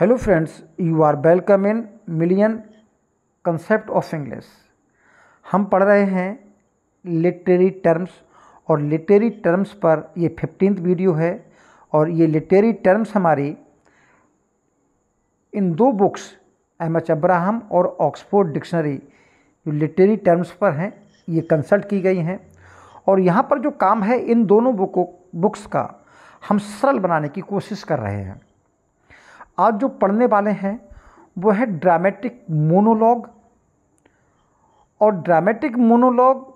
Hello friends you are welcome in million concept of English हम पढ़ रहे हैं लिटरेरी टर्म्स और लिटरेरी टर्म्स पर ये फिफ्टींथ वीडियो है और ये लिटरेरी टर्म्स हमारी इन दो बुक्स एम एच अब्राहम और ऑक्सफोर्ड डिक्शनरी जो लिटरेरी टर्म्स पर हैं ये कंसल्ट की गई हैं और यहाँ पर जो काम है इन दोनों बुकों बुक्स का हम सरल बनाने की कोशिश कर रहे हैं आज जो पढ़ने वाले हैं वो है ड्रामेटिक मोनोलॉग और ड्रामेटिक मोनोलॉग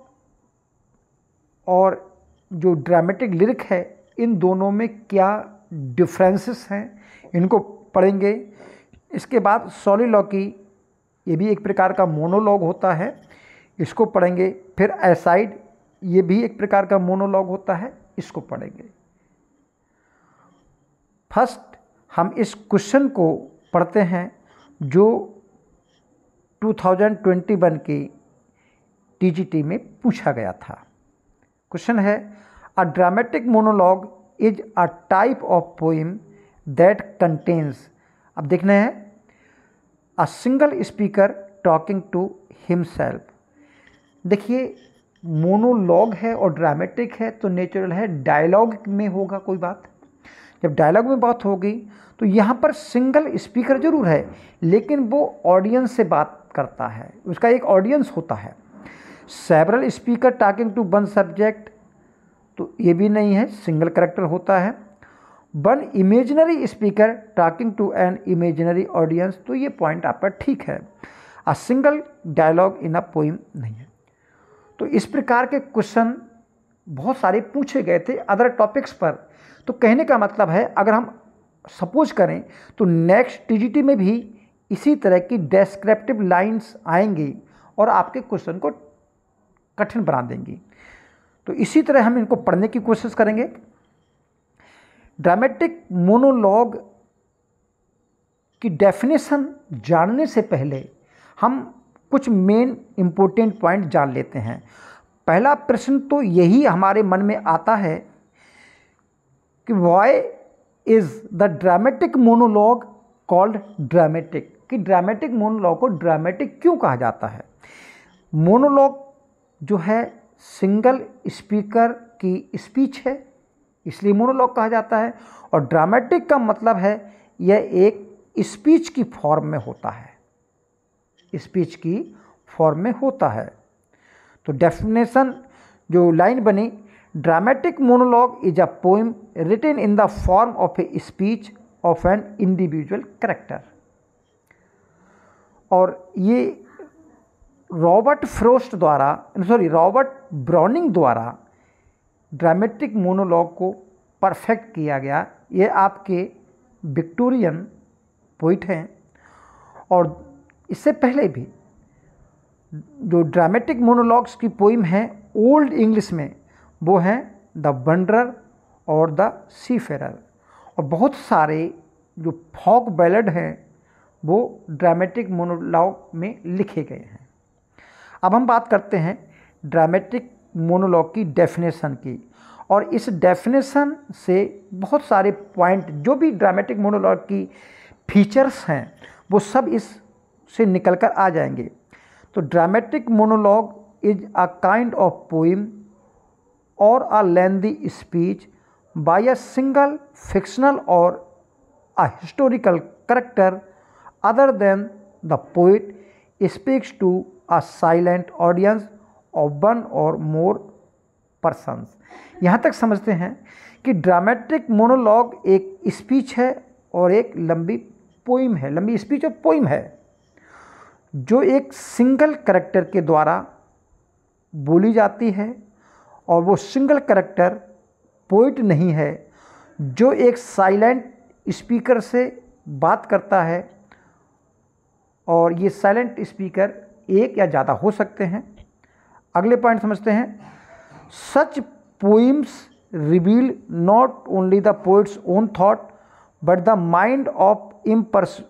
और जो ड्रामेटिक लिरिक है इन दोनों में क्या डिफरेंसेस हैं इनको पढ़ेंगे इसके बाद सोलिलॉकी ये भी एक प्रकार का मोनोलॉग होता है इसको पढ़ेंगे फिर एसाइड ये भी एक प्रकार का मोनोलॉग होता है इसको पढ़ेंगे फर्स्ट हम इस क्वेश्चन को पढ़ते हैं जो 2021 के टीजीटी में पूछा गया था क्वेश्चन है a dramatic monologue is a type of poem that contains अब देखना है a single speaker talking to himself देखिए मोनोलॉग है और ड्रामेटिक है तो नेचुरल है डायलॉग में होगा कोई बात जब डायलॉग में बात होगी तो यहाँ पर सिंगल स्पीकर ज़रूर है लेकिन वो ऑडियंस से बात करता है उसका एक ऑडियंस होता है several speaker talking to one subject तो ये भी नहीं है सिंगल करेक्टर होता है one imaginary speaker talking to an imaginary audience तो ये पॉइंट आपका ठीक है a single dialogue in a poem नहीं है तो इस प्रकार के क्वेश्चन बहुत सारे पूछे गए थे अदर टॉपिक्स पर तो कहने का मतलब है अगर हम सपोज करें तो नेक्स्ट टी में भी इसी तरह की डेस्क्रिप्टिव लाइंस आएंगी और आपके क्वेश्चन को कठिन बना देंगी तो इसी तरह हम इनको पढ़ने की कोशिश करेंगे ड्रामेटिक मोनोलॉग की डेफिनेशन जानने से पहले हम कुछ मेन इम्पोर्टेंट पॉइंट जान लेते हैं पहला प्रश्न तो यही हमारे मन में आता है कि why is the dramatic monologue called dramatic कि ड्रामेटिक मोनोलॉग को ड्रामेटिक क्यों कहा जाता है मोनोलॉग जो है सिंगल स्पीकर की स्पीच है इसलिए मोनोलॉग कहा जाता है और ड्रामेटिक का मतलब है यह एक स्पीच की फॉर्म में होता है स्पीच की फॉर्म में होता है तो डेफिनेशन जो लाइन बनी Dramatic monologue is a poem written in the form of a speech of an individual character. और ये रॉबर्ट फ्रोस्ट द्वारा सॉरी रॉबर्ट ब्राउनिंग द्वारा ड्रामेटिक मोनोलॉग को परफेक्ट किया गया ये आपके विक्टोरियन पोइट हैं और इससे पहले भी जो ड्रामेटिक मोनोलॉग्स की पोइम है ओल्ड इंग्लिश में वो हैं द वंडरर और द सी फेरर और बहुत सारे जो फॉक बैलड हैं वो ड्रामेटिक मोनोलॉग में लिखे गए हैं अब हम बात करते हैं ड्रामेटिक मोनोलॉग की डेफिनेशन की और इस डेफिनेशन से बहुत सारे पॉइंट जो भी ड्रामेटिक मोनोलॉग की फीचर्स हैं वो सब इस से निकल कर आ जाएंगे तो dramatic monologue is a kind of poem or a lengthy speech by a single fictional or a historical character other than the poet speaks to a silent audience of one or more persons यहाँ तक समझते हैं कि dramatic monologue एक speech है और एक लंबी पोइम है लंबी स्पीच और पोइम है जो एक सिंगल करेक्टर के द्वारा बोली जाती है और वो सिंगल करेक्टर पोइट नहीं है जो एक साइलेंट स्पीकर से बात करता है और ये साइलेंट स्पीकर एक या ज़्यादा हो सकते हैं अगले पॉइंट समझते हैं such poems reveal not only the poet's own thought but the mind of इम्पर्स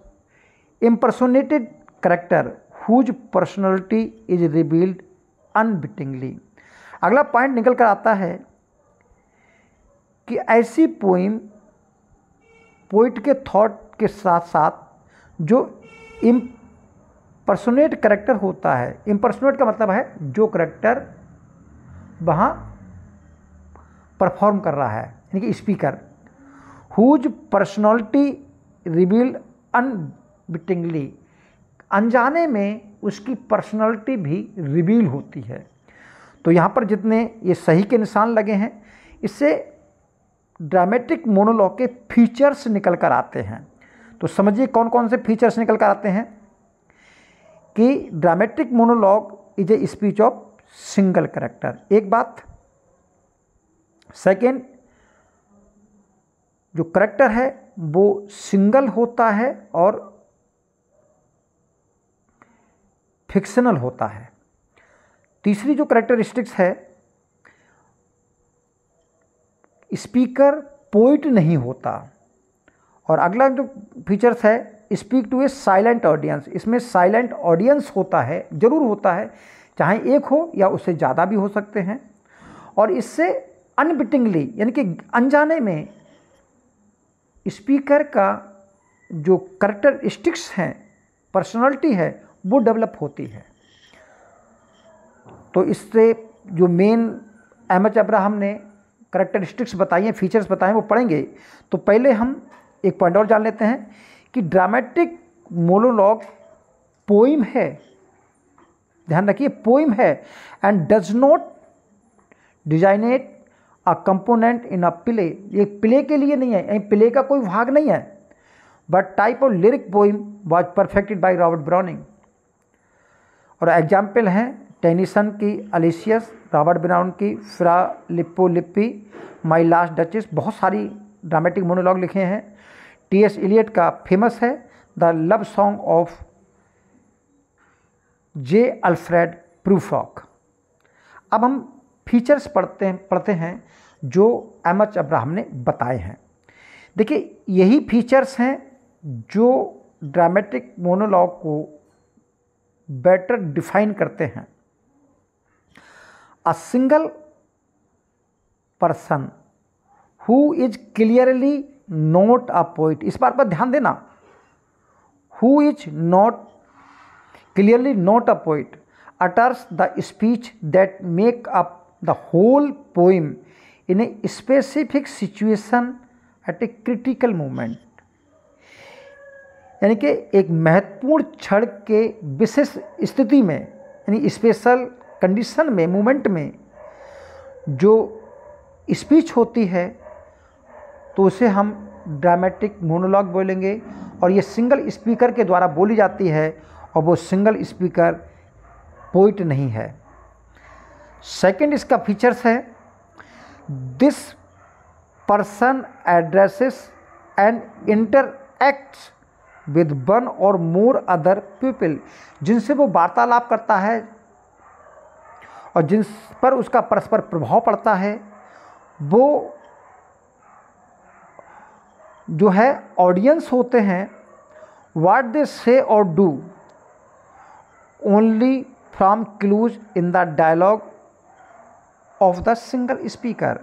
impersonated character whose personality is revealed unwittingly अगला पॉइंट निकल कर आता है कि ऐसी पोइम पोइट के थॉट के साथ साथ जो इम्पर्सोनेट करेक्टर होता है इम्पर्सोनेट का मतलब है जो करेक्टर वहाँ परफॉर्म कर रहा है यानी कि speaker whose personality reveal unwittingly अनजाने में उसकी पर्सनालिटी भी रिवील होती है तो यहाँ पर जितने ये सही के निशान लगे हैं इससे ड्रामेटिक मोनोलॉग के फीचर्स निकल कर आते हैं तो समझिए कौन कौन से फीचर्स निकल कर आते हैं कि dramatic monologue is a speech of single character एक बात सेकेंड जो करेक्टर है वो सिंगल होता है और फिक्शनल होता है तीसरी जो करेक्टरिस्टिक्स है स्पीकर पोइट नहीं होता और अगला जो फीचर्स है speak to a silent audience इसमें साइलेंट ऑडियंस होता है ज़रूर होता है चाहे एक हो या उससे ज़्यादा भी हो सकते हैं और इससे अनबिटिंगली यानी कि अनजाने में स्पीकर का जो करेक्टरिस्टिक्स हैं पर्सनालिटी है वो डेवलप होती है तो इससे जो मेन एम एच अब्राहम ने करेक्टरिस्टिक्स बताई हैं फीचर्स बताए हैं वो पढ़ेंगे तो पहले हम एक पॉइंट और जान लेते हैं कि ड्रामेटिक मोनोलॉग पोइम है ध्यान रखिए पोइम है and does not designate a component in a play ये प्ले के लिए नहीं है यानी प्ले का कोई भाग नहीं है but type of lyric poem was perfected by Robert Browning और एग्जाम्पल हैं टेनिसन की अलिशियस रॉबर्ट ब्राउन की फ्रा लिपो लिपी माई लास्ट डचिस बहुत सारी ड्रामेटिक मोनोलॉग लिखे हैं टी एस इलियट का फेमस है the love song of J Alfred Prufrock अब हम फीचर्स पढ़ते हैं पढ़ते हैं जो एम एच अब्राहम ने बताए हैं देखिए यही फीचर्स हैं जो ड्रामेटिक मोनोलॉग को बेटर डिफाइन करते हैं a single person who is clearly not a poet इस बात पर ध्यान देना who is not clearly not a poet utters the speech that make up the whole poem in a specific situation at a critical moment यानी कि एक महत्वपूर्ण क्षण के विशेष स्थिति में यानी स्पेशल कंडीशन में मोमेंट में जो स्पीच होती है तो उसे हम ड्रामेटिक मोनोलॉग बोलेंगे और ये सिंगल स्पीकर के द्वारा बोली जाती है और वो सिंगल स्पीकर पोइट नहीं है सेकंड इसका फीचर्स है this person addresses and acts with one or more other people जिनसे वो वार्तालाप करता है और जिन पर उसका परस्पर प्रभाव पड़ता है वो जो है ऑडियंस होते हैं वाट they say or do only from clues in the dialogue of the single speaker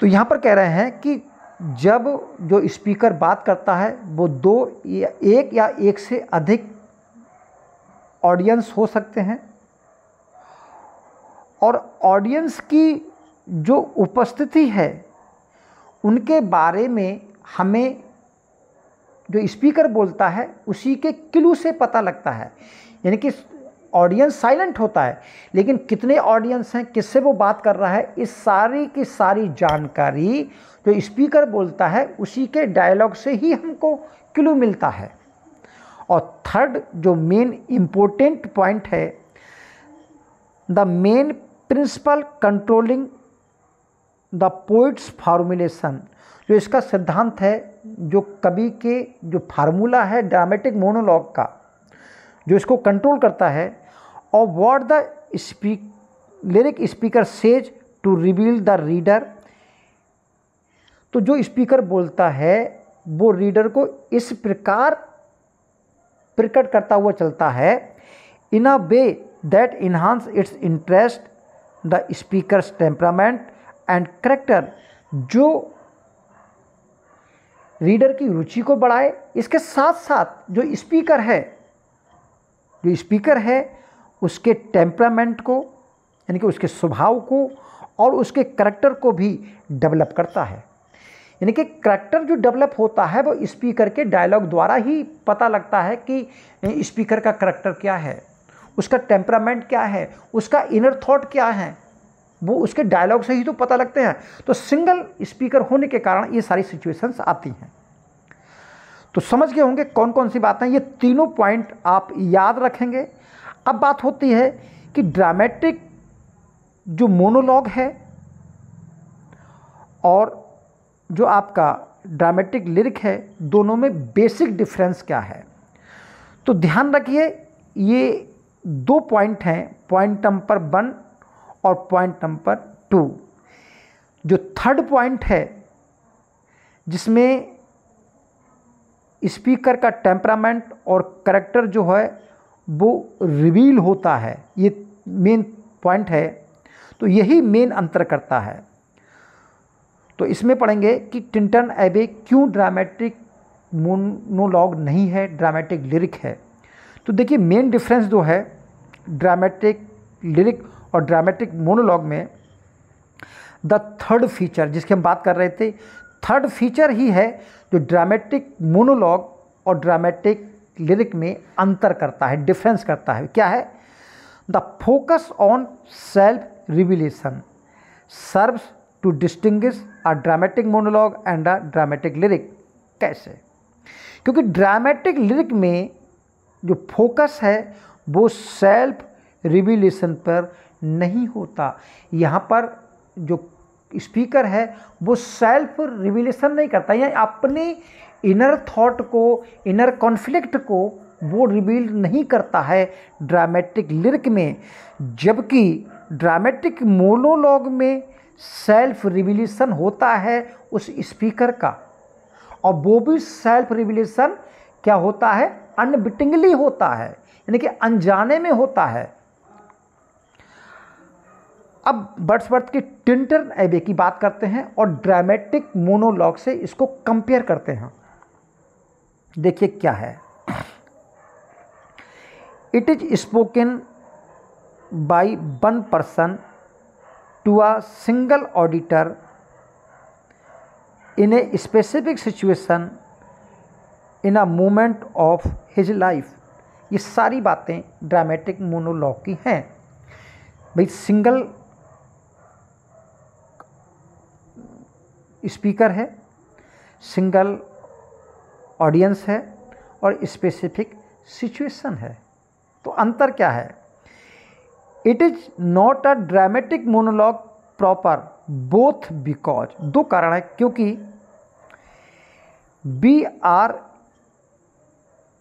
तो यहाँ पर कह रहे हैं कि जब जो स्पीकर बात करता है वो दो या एक या एक से अधिक ऑडियंस हो सकते हैं और ऑडियंस की जो उपस्थिति है उनके बारे में हमें जो स्पीकर बोलता है उसी के क्लू से पता लगता है यानी कि ऑडियंस साइलेंट होता है लेकिन कितने ऑडियंस हैं किससे वो बात कर रहा है इस सारी की सारी जानकारी जो स्पीकर बोलता है उसी के डायलॉग से ही हमको क्लू मिलता है और थर्ड जो मेन इम्पोर्टेंट पॉइंट है the main principle controlling the poet's formulation जो इसका सिद्धांत है जो कवि के जो फार्मूला है ड्रामेटिक मोनोलॉग का जो इसको कंट्रोल करता है और what the speak lyric speaker says to reveal the reader तो जो स्पीकर बोलता है वो रीडर को इस प्रकार प्रकट करता हुआ चलता है in a way that enhance its interest the speaker's temperament and character जो रीडर की रुचि को बढ़ाए इसके साथ साथ जो स्पीकर है जो स्पीकर है उसके टेम्परामेंट को यानी कि उसके स्वभाव को और उसके करैक्टर को भी डेवलप करता है यानी कि करैक्टर जो डेवलप होता है वो स्पीकर के डायलॉग द्वारा ही पता लगता है कि स्पीकर का करैक्टर क्या है उसका टेम्परामेंट क्या है उसका इनर थॉट क्या है वो उसके डायलॉग से ही तो पता लगते हैं तो सिंगल स्पीकर होने के कारण ये सारी सिचुएशंस आती हैं तो समझ गए होंगे कौन कौन सी बातें ये तीनों पॉइंट आप याद रखेंगे अब बात होती है कि ड्रामेटिक जो मोनोलॉग है और जो आपका ड्रामेटिक लिरिक है दोनों में बेसिक डिफरेंस क्या है तो ध्यान रखिए ये दो पॉइंट हैं पॉइंट नंबर वन और पॉइंट नंबर टू जो थर्ड पॉइंट है जिसमें स्पीकर का टेम्परामेंट और करेक्टर जो है वो रिवील होता है ये मेन पॉइंट है तो यही मेन अंतर करता है तो इसमें पढ़ेंगे कि टिंटन एबे क्यों ड्रामेटिक मोनोलॉग नहीं है ड्रामेटिक लिरिक है तो देखिए मेन डिफरेंस जो है ड्रामेटिक लिरिक और ड्रामेटिक मोनोलॉग में द थर्ड फीचर जिसकी हम बात कर रहे थे थर्ड फीचर ही है जो ड्रामेटिक मोनोलॉग और ड्रामेटिक लिरिक में अंतर करता है डिफरेंस करता है क्या है the focus on self revelation serves to distinguish a dramatic monologue and a dramatic lyric कैसे क्योंकि ड्रामेटिक लिरिक में जो फोकस है वो सेल्फ रिविलेशन पर नहीं होता यहाँ पर जो स्पीकर है वो सेल्फ रिविलेशन नहीं करता यानी अपने इनर थॉट को इनर कॉन्फ्लिक्ट को वो रिवील नहीं करता है ड्रामेटिक लिरिक में जबकि ड्रामेटिक मोनोलॉग में सेल्फ रिविलेशन होता है उस स्पीकर का और वो भी सेल्फ रिविलेशन क्या होता है अनबिटिंगली होता है यानी कि अनजाने में होता है अब बर्ड्सवर्थ की टिंटर एबे की बात करते हैं और ड्रामेटिक मोनोलॉग से इसको कंपेयर करते हैं देखिए क्या है it is spoken by one person to a single auditor in a specific situation in a moment of his life ये सारी बातें ड्रामेटिक मोनोलॉग की हैं भाई सिंगल स्पीकर है सिंगल ऑडियंस है और स्पेसिफिक सिचुएशन है तो अंतर क्या है it is not a dramatic monologue proper both because दो कारण है क्योंकि we are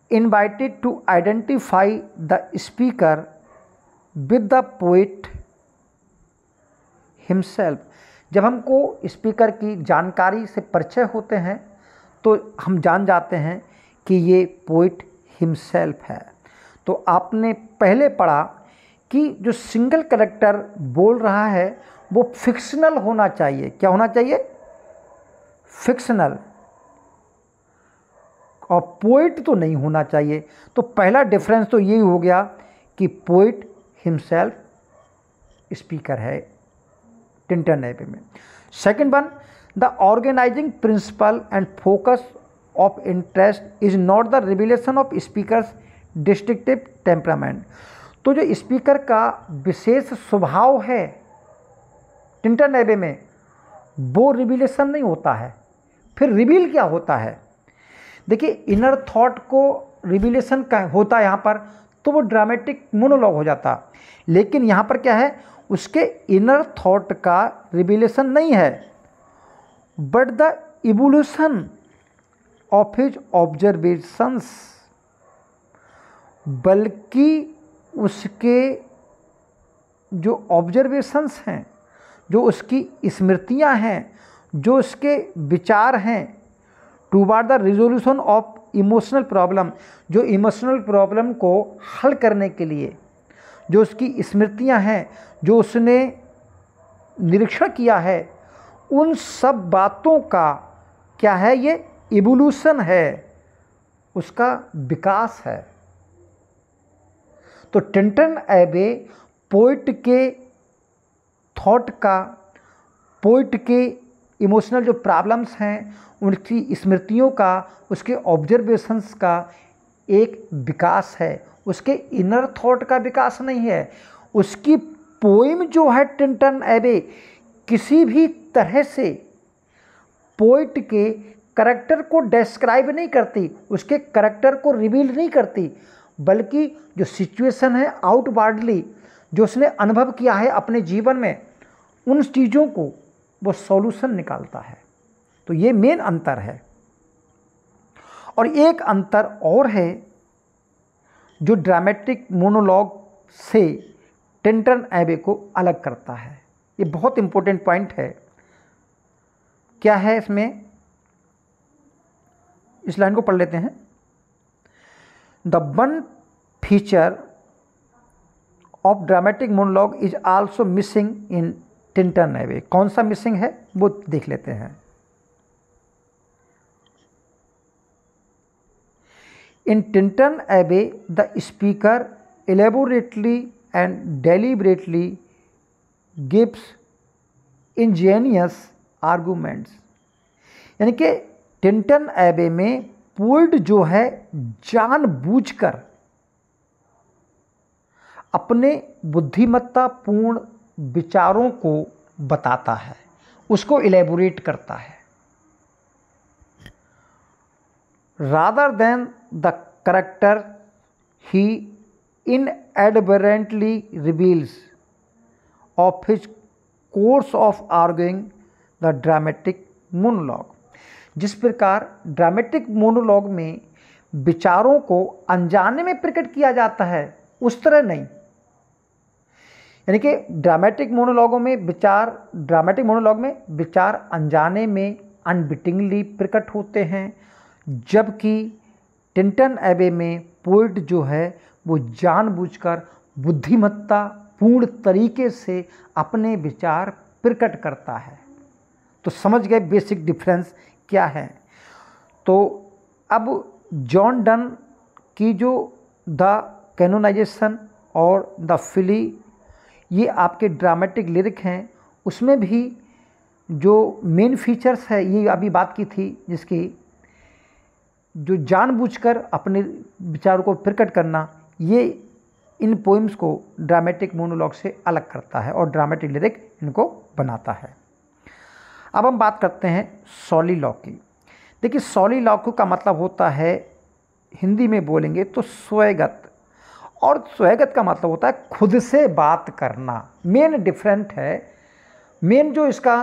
invited to identify the speaker with the poet himself जब हमको स्पीकर की जानकारी से परिचय होते हैं तो हम जान जाते हैं कि ये पोइट हिमसेल्फ है तो आपने पहले पढ़ा कि जो सिंगल करेक्टर बोल रहा है वो फिक्शनल होना चाहिए क्या होना चाहिए फिक्शनल और पोइट तो नहीं होना चाहिए तो पहला डिफरेंस तो यही हो गया कि पोइट हिमसेल्फ स्पीकर है टिंटन एपे में second one the organising principle and focus of interest is not the revelation of speaker's distinctive temperament तो जो स्पीकर का विशेष स्वभाव है टिंटन एबे में वो रिविलेशन नहीं होता है फिर रिवील क्या होता है देखिए इनर थॉट को रिविलेशन का होता है यहाँ पर तो वो ड्रामेटिक मोनोलॉग हो जाता लेकिन यहाँ पर क्या है उसके इनर थॉट का रिविलेशन नहीं है but the evolution of his observations बल्कि उसके जो ऑब्जर्वेशंस हैं जो उसकी स्मृतियां हैं जो उसके विचार हैं toward the resolution of emotional problem जो इमोशनल प्रॉब्लम को हल करने के लिए जो उसकी स्मृतियां हैं जो उसने निरीक्षण किया है उन सब बातों का क्या है ये इवोल्यूशन है उसका विकास है तो टेंटन एबे पोइट के थॉट का पोइट के इमोशनल जो प्रॉब्लम्स हैं उनकी स्मृतियों का उसके ऑब्जर्वेशंस का एक विकास है उसके इनर थॉट का विकास नहीं है उसकी पोइम जो है टिंटन एबे किसी भी तरह से पोइट के करैक्टर को डिस्क्राइब नहीं करती उसके करैक्टर को रिवील नहीं करती बल्कि जो सिचुएशन है आउटवार्डली जो उसने अनुभव किया है अपने जीवन में उन चीज़ों को वो सॉल्यूशन निकालता है तो ये मेन अंतर है और एक अंतर और है जो ड्रामेटिक मोनोलॉग से टेंटन एबे को अलग करता है ये बहुत इंपॉर्टेंट पॉइंट है क्या है इसमें इस लाइन को पढ़ लेते हैं the one feature of dramatic monologue is also missing in Tintern Abbey कौन सा मिसिंग है वो देख लेते हैं in Tintern Abbey the speaker elaborately and deliberately gives ingenious arguments यानी कि टिंटन एबे में पोल्ड जो है जान बूझ कर अपने बुद्धिमत्तापूर्ण विचारों को बताता है उसको इलेबोरेट करता है rather than the character he inadvertently reveals of his course of arguing the dramatic monologue जिस प्रकार ड्रामेटिक मोनोलॉग में विचारों को अनजाने में प्रकट किया जाता है उस तरह नहीं यानी कि ड्रामेटिक मोनोलॉगों में विचार ड्रामेटिक मोनोलॉग में विचार अनजाने में अनबिटिंगली प्रकट होते हैं जबकि टिंटन एबे में पोइट जो है वो जानबूझकर बुद्धिमत्ता पूर्ण तरीके से अपने विचार प्रकट करता है तो समझ गए बेसिक डिफरेंस क्या है तो अब जॉन डन की जो द कैनोनाइजेशन और द फिली ये आपके ड्रामेटिक लिरिक हैं उसमें भी जो मेन फीचर्स है ये अभी बात की थी जिसकी जो जानबूझकर अपने विचारों को प्रकट करना ये इन पोइम्स को ड्रामेटिक मोनोलॉग से अलग करता है और ड्रामेटिक लिरिक इनको बनाता है अब हम बात करते हैं सॉली लॉक की देखिए सॉली लॉक का मतलब होता है हिंदी में बोलेंगे तो स्वयगत और स्वागत का मतलब होता है खुद से बात करना मेन डिफरेंट है मेन जो इसका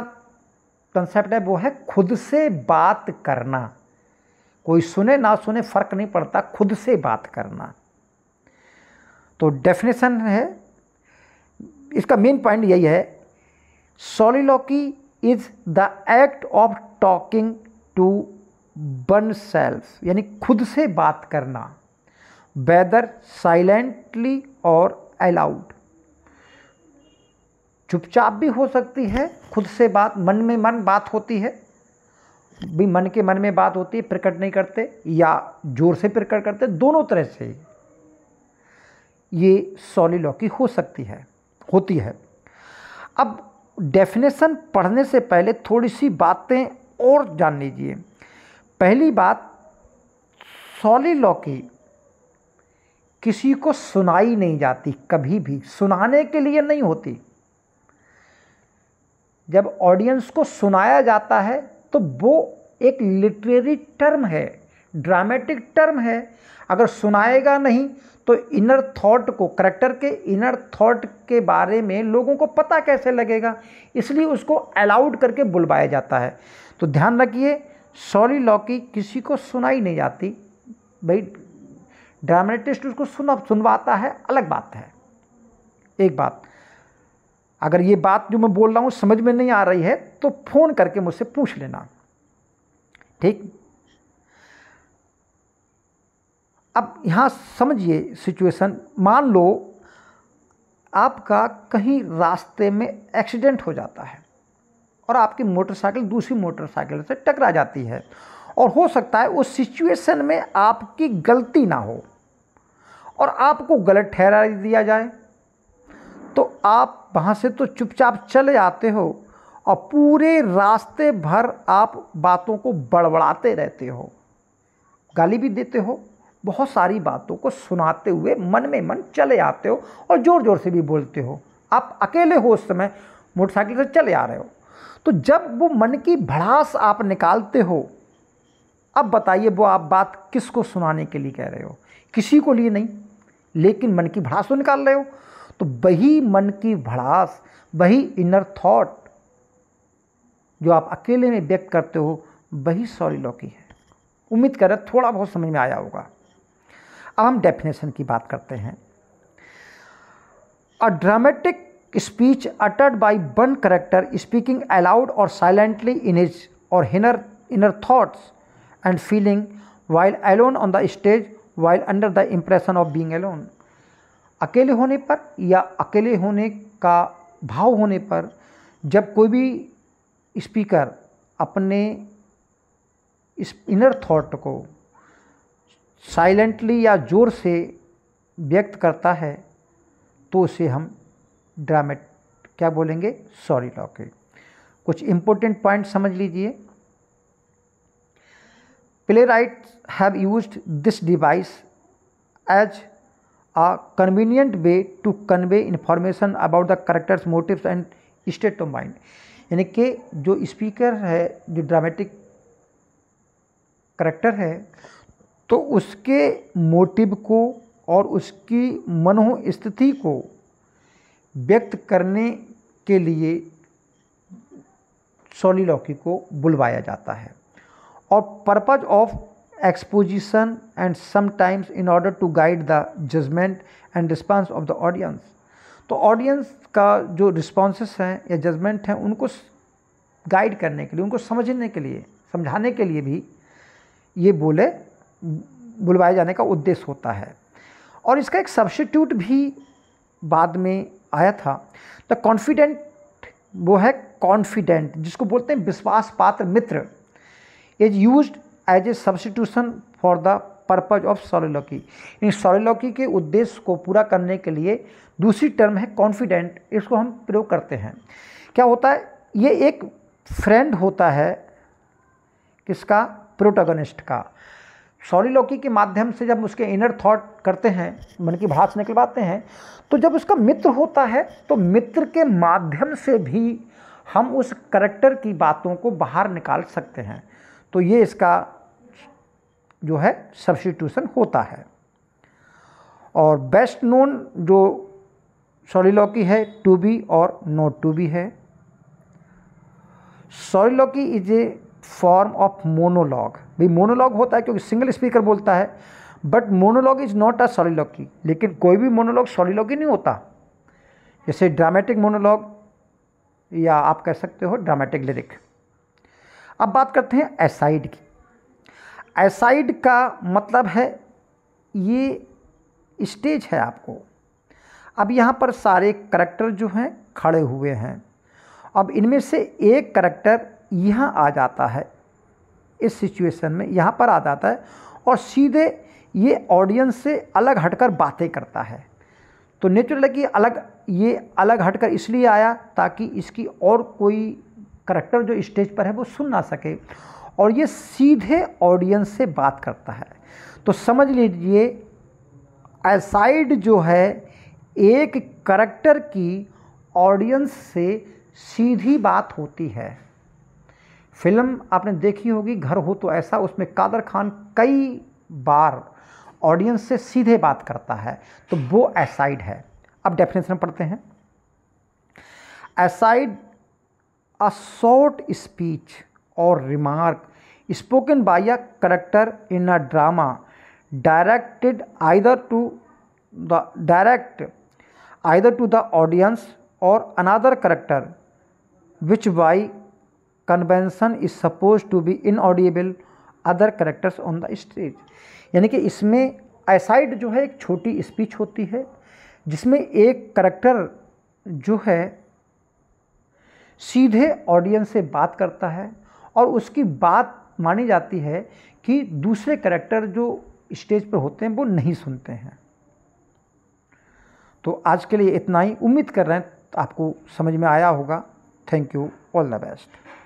कंसेप्ट है वो है खुद से बात करना कोई सुने ना सुने फ़र्क नहीं पड़ता खुद से बात करना तो डेफिनेशन है इसका मेन पॉइंट यही है soliloquy is the act of talking to one self यानी खुद से बात करना वेदर साइलेंटली और अलाउड चुपचाप भी हो सकती है खुद से बात मन में मन बात होती है भी मन के मन में बात होती है प्रकट नहीं करते या जोर से प्रकट करते दोनों तरह से ये सॉलिलॉकी हो सकती है होती है अब डेफिनेशन पढ़ने से पहले थोड़ी सी बातें और जान लीजिए पहली बात सॉलिलॉकी किसी को सुनाई नहीं जाती कभी भी सुनाने के लिए नहीं होती जब ऑडियंस को सुनाया जाता है तो वो एक लिटरेरी टर्म है ड्रामेटिक टर्म है अगर सुनाएगा नहीं तो इनर थॉट को करेक्टर के इनर थॉट के बारे में लोगों को पता कैसे लगेगा इसलिए उसको अलाउड करके बुलवाया जाता है तो ध्यान रखिए सॉरी लॉकी किसी को सुनाई नहीं जाती भाई ड्रामेटिस्ट उसको सुन सुनवाता है अलग बात है एक बात अगर ये बात जो मैं बोल रहा हूँ समझ में नहीं आ रही है तो फ़ोन करके मुझसे पूछ लेना ठीक अब यहाँ समझिए सिचुएशन मान लो आपका कहीं रास्ते में एक्सीडेंट हो जाता है और आपकी मोटरसाइकिल दूसरी मोटरसाइकिल से टकरा जाती है और हो सकता है उस सिचुएशन में आपकी गलती ना हो और आपको गलत ठहरा दिया जाए तो आप वहाँ से तो चुपचाप चले जाते हो और पूरे रास्ते भर आप बातों को बड़बड़ाते रहते हो गाली भी देते हो बहुत सारी बातों को सुनाते हुए मन में मन चले आते हो और ज़ोर ज़ोर से भी बोलते हो आप अकेले हो उस समय मोटरसाइकिल से चले आ रहे हो तो जब वो मन की भड़ास आप निकालते हो अब बताइए वो आप बात किसको सुनाने के लिए कह रहे हो किसी को लिए नहीं लेकिन मन की भड़ास तो निकाल रहे हो तो वही मन की भड़ास वही इनर थॉट जो आप अकेले में व्यक्त करते हो वही सॉरी लॉकी है उम्मीद कर रहे थोड़ा बहुत समझ में आया होगा अब हम डेफिनेशन की बात करते हैं a dramatic speech uttered by one character speaking aloud or silently in his or her inner thoughts and feeling while alone on the stage while under the impression of being alone अकेले होने पर या अकेले होने का भाव होने पर जब कोई भी स्पीकर अपने इस इनर थॉट को साइलेंटली या ज़ोर से व्यक्त करता है तो उसे हम ड्रामेट क्या बोलेंगे सॉरी लॉके कुछ इम्पोर्टेंट पॉइंट समझ लीजिए playwrights have used this device as a convenient way to convey information about the characters motives and state of mind यानी कि जो स्पीकर है जो ड्रामेटिक करेक्टर है तो उसके मोटिव को और उसकी मनो स्थिति को व्यक्त करने के लिए सोलिलॉकी को बुलवाया जाता है और purpose of exposition and sometimes in order to guide the judgement and response of the audience तो ऑडियंस का जो रिस्पॉन्स हैं या जजमेंट हैं उनको गाइड करने के लिए उनको समझने के लिए समझाने के लिए भी ये बोले बुलवाए जाने का उद्देश्य होता है और इसका एक सब्सिट्यूट भी बाद में आया था द कॉन्फिडेंट वो है कॉन्फिडेंट जिसको बोलते हैं विश्वास पात्र मित्र is use as a substitution for the purpose of soliloquy in soliloquy के उद्देश्य को पूरा करने के लिए दूसरी टर्म है कॉन्फिडेंट इसको हम प्रयोग करते हैं क्या होता है ये एक फ्रेंड होता है किसका प्रोटोगनिस्ट का सोलोलॉकी के माध्यम से जब उसके इनर थॉट करते हैं मन की भाष निकलवाते हैं तो जब उसका मित्र होता है तो मित्र के माध्यम से भी हम उस करेक्टर की बातों को बाहर निकाल सकते हैं तो ये इसका जो है सब्सटीट्यूशन होता है और बेस्ट नोन जो सॉलिलॉकी है to be or not to be है soliloquy is a form of monologue भाई मोनोलॉग होता है क्योंकि सिंगल स्पीकर बोलता है but monologue is not a soliloquy लेकिन कोई भी मोनोलॉग सॉलिलॉकी नहीं होता जैसे ड्रामेटिक मोनोलॉग या आप कह सकते हो ड्रामेटिक लिरिक अब बात करते हैं एसाइड की एसाइड का मतलब है ये स्टेज है आपको अब यहाँ पर सारे करैक्टर जो हैं खड़े हुए हैं अब इनमें से एक करैक्टर यहाँ आ जाता है इस सिचुएशन में यहाँ पर आ जाता है और सीधे ये ऑडियंस से अलग हटकर बातें करता है तो नेचुरल है कि अलग ये अलग हटकर इसलिए आया ताकि इसकी और कोई करेक्टर जो स्टेज पर है वो सुन ना सके और ये सीधे ऑडियंस से बात करता है तो समझ लीजिए एसाइड जो है एक करेक्टर की ऑडियंस से सीधी बात होती है फिल्म आपने देखी होगी घर हो तो ऐसा उसमें कादर खान कई बार ऑडियंस से सीधे बात करता है तो वो एसाइड है अब डेफिनेशन पढ़ते हैं aside a short speech or remark spoken by a character in a drama directed either to the direct either to the audience or another character which by convention is suppose to be inaudible other characters on the stage यानी कि इसमें aside जो है एक छोटी speech होती है जिसमें एक करेक्टर जो है सीधे ऑडियंस से बात करता है और उसकी बात मानी जाती है कि दूसरे करेक्टर जो स्टेज पर होते हैं वो नहीं सुनते हैं तो आज के लिए इतना ही उम्मीद कर रहे हैं तो आपको समझ में आया होगा thank you all the best